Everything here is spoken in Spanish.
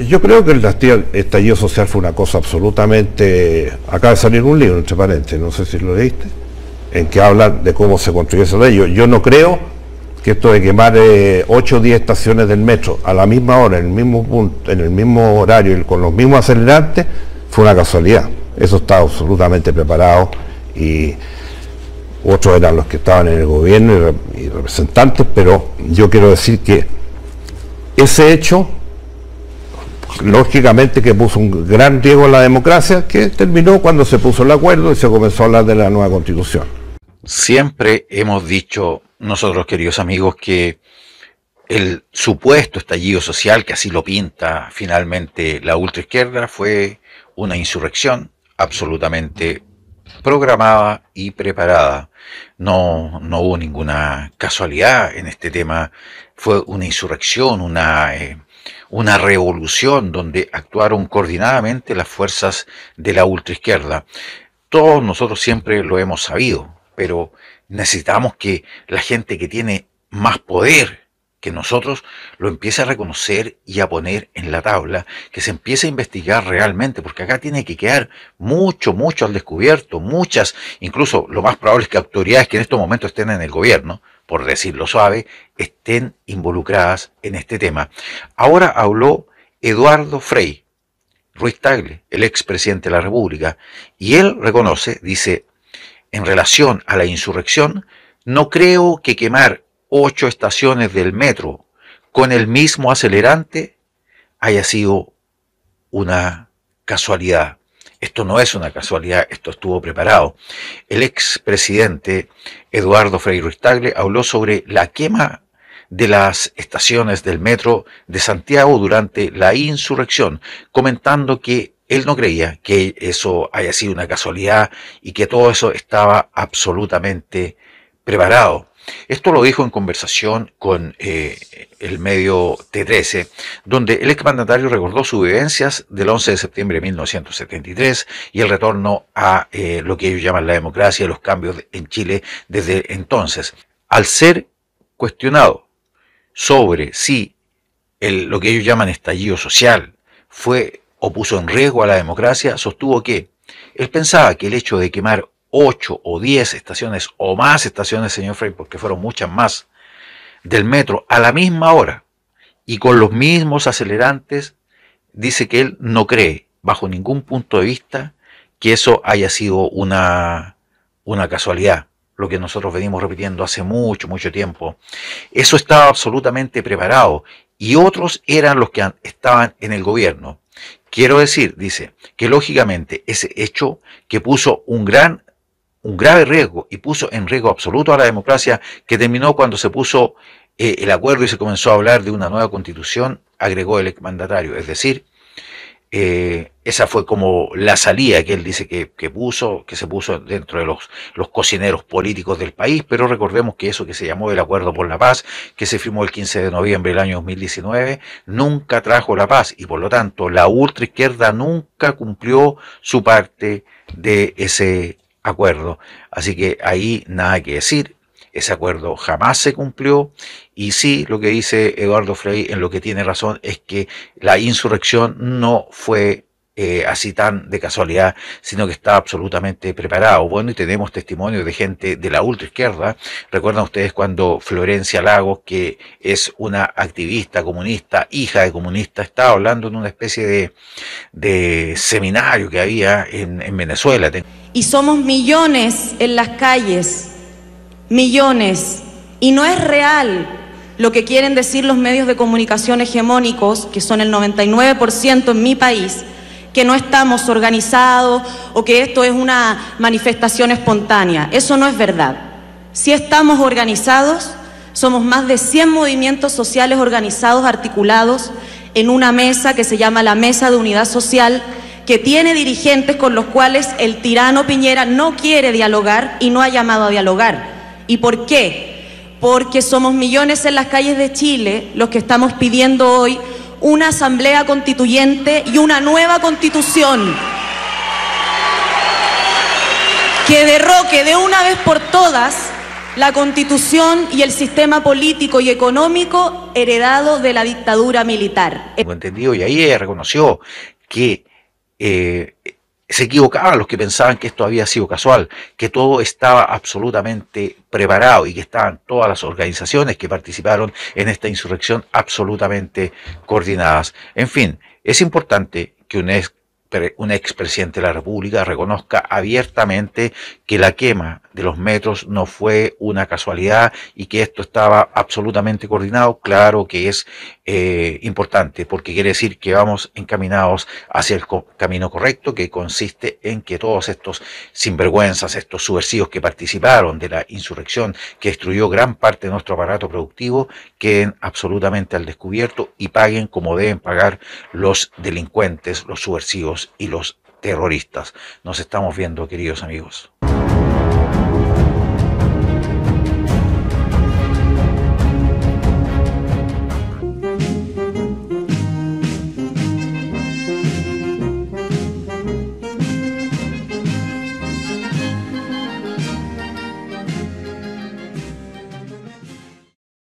Yo creo que el estallido social fue una cosa absolutamente... Acaba de salir un libro, entre paréntesis, no sé si lo leíste, en que habla de cómo se construyó ese ellos. Yo no creo que esto de quemar 8 eh, o 10 estaciones del metro a la misma hora, en el mismo punto, en el mismo horario y con los mismos acelerantes, fue una casualidad. Eso estaba absolutamente preparado y otros eran los que estaban en el gobierno y representantes, pero yo quiero decir que ese hecho lógicamente que puso un gran riesgo a la democracia, que terminó cuando se puso el acuerdo y se comenzó a hablar de la nueva constitución. Siempre hemos dicho nosotros, queridos amigos, que el supuesto estallido social, que así lo pinta finalmente la ultraizquierda, fue una insurrección absolutamente programada y preparada. No, no hubo ninguna casualidad en este tema. Fue una insurrección, una eh, una revolución donde actuaron coordinadamente las fuerzas de la ultraizquierda. Todos nosotros siempre lo hemos sabido, pero necesitamos que la gente que tiene más poder que nosotros lo empiece a reconocer y a poner en la tabla, que se empiece a investigar realmente, porque acá tiene que quedar mucho, mucho al descubierto, muchas, incluso lo más probable es que autoridades que en estos momentos estén en el gobierno, por decirlo suave, estén involucradas en este tema. Ahora habló Eduardo Frey, Ruiz Tagle, el expresidente de la República, y él reconoce, dice, en relación a la insurrección, no creo que quemar ocho estaciones del metro con el mismo acelerante haya sido una casualidad. Esto no es una casualidad, esto estuvo preparado. El expresidente Eduardo Frei Tagle habló sobre la quema de las estaciones del metro de Santiago durante la insurrección, comentando que él no creía que eso haya sido una casualidad y que todo eso estaba absolutamente preparado. Esto lo dijo en conversación con eh, el medio T13, donde el exmandatario recordó sus vivencias del 11 de septiembre de 1973 y el retorno a eh, lo que ellos llaman la democracia y los cambios en Chile desde entonces. Al ser cuestionado sobre si lo que ellos llaman estallido social fue o puso en riesgo a la democracia, sostuvo que él pensaba que el hecho de quemar 8 o 10 estaciones o más estaciones, señor Frey, porque fueron muchas más, del metro a la misma hora y con los mismos acelerantes, dice que él no cree, bajo ningún punto de vista, que eso haya sido una, una casualidad lo que nosotros venimos repitiendo hace mucho, mucho tiempo. Eso estaba absolutamente preparado y otros eran los que estaban en el gobierno. Quiero decir, dice, que lógicamente ese hecho que puso un gran un grave riesgo y puso en riesgo absoluto a la democracia que terminó cuando se puso eh, el acuerdo y se comenzó a hablar de una nueva constitución, agregó el exmandatario. Es decir, eh, esa fue como la salida que él dice que, puso, que se puso dentro de los, los, cocineros políticos del país, pero recordemos que eso que se llamó el Acuerdo por la Paz, que se firmó el 15 de noviembre del año 2019, nunca trajo la paz y por lo tanto la ultraizquierda nunca cumplió su parte de ese acuerdo. Así que ahí nada que decir. Ese acuerdo jamás se cumplió y sí, lo que dice Eduardo Frey en lo que tiene razón es que la insurrección no fue eh, así tan de casualidad, sino que está absolutamente preparado. Bueno, y tenemos testimonio de gente de la ultraizquierda. Recuerdan ustedes cuando Florencia Lagos, que es una activista comunista, hija de comunista, estaba hablando en una especie de, seminario que había en, en Venezuela. Y somos millones en las calles, millones. Y no es real lo que quieren decir los medios de comunicación hegemónicos, que son el 99% en mi país, que no estamos organizados o que esto es una manifestación espontánea. Eso no es verdad. Si estamos organizados, somos más de 100 movimientos sociales organizados, articulados en una mesa que se llama la Mesa de Unidad Social, que tiene dirigentes con los cuales el tirano Piñera no quiere dialogar y no ha llamado a dialogar. ¿Y por qué? Porque somos millones en las calles de Chile los que estamos pidiendo hoy una asamblea constituyente y una nueva constitución que derroque de una vez por todas la constitución y el sistema político y económico heredado de la dictadura militar. entendido y ahí reconoció que eh, se equivocaban los que pensaban que esto había sido casual, que todo estaba absolutamente preparado y que estaban todas las organizaciones que participaron en esta insurrección absolutamente coordinadas. En fin, es importante que un, ex, un expresidente de la República reconozca abiertamente que la quema de los metros no fue una casualidad y que esto estaba absolutamente coordinado. Claro que es eh, importante, porque quiere decir que vamos encaminados hacia el camino correcto, que consiste en que todos estos sinvergüenzas, estos subversivos que participaron de la insurrección, que destruyó gran parte de nuestro aparato productivo, queden absolutamente al descubierto y paguen como deben pagar los delincuentes, los subversivos y los terroristas. Nos estamos viendo, queridos amigos.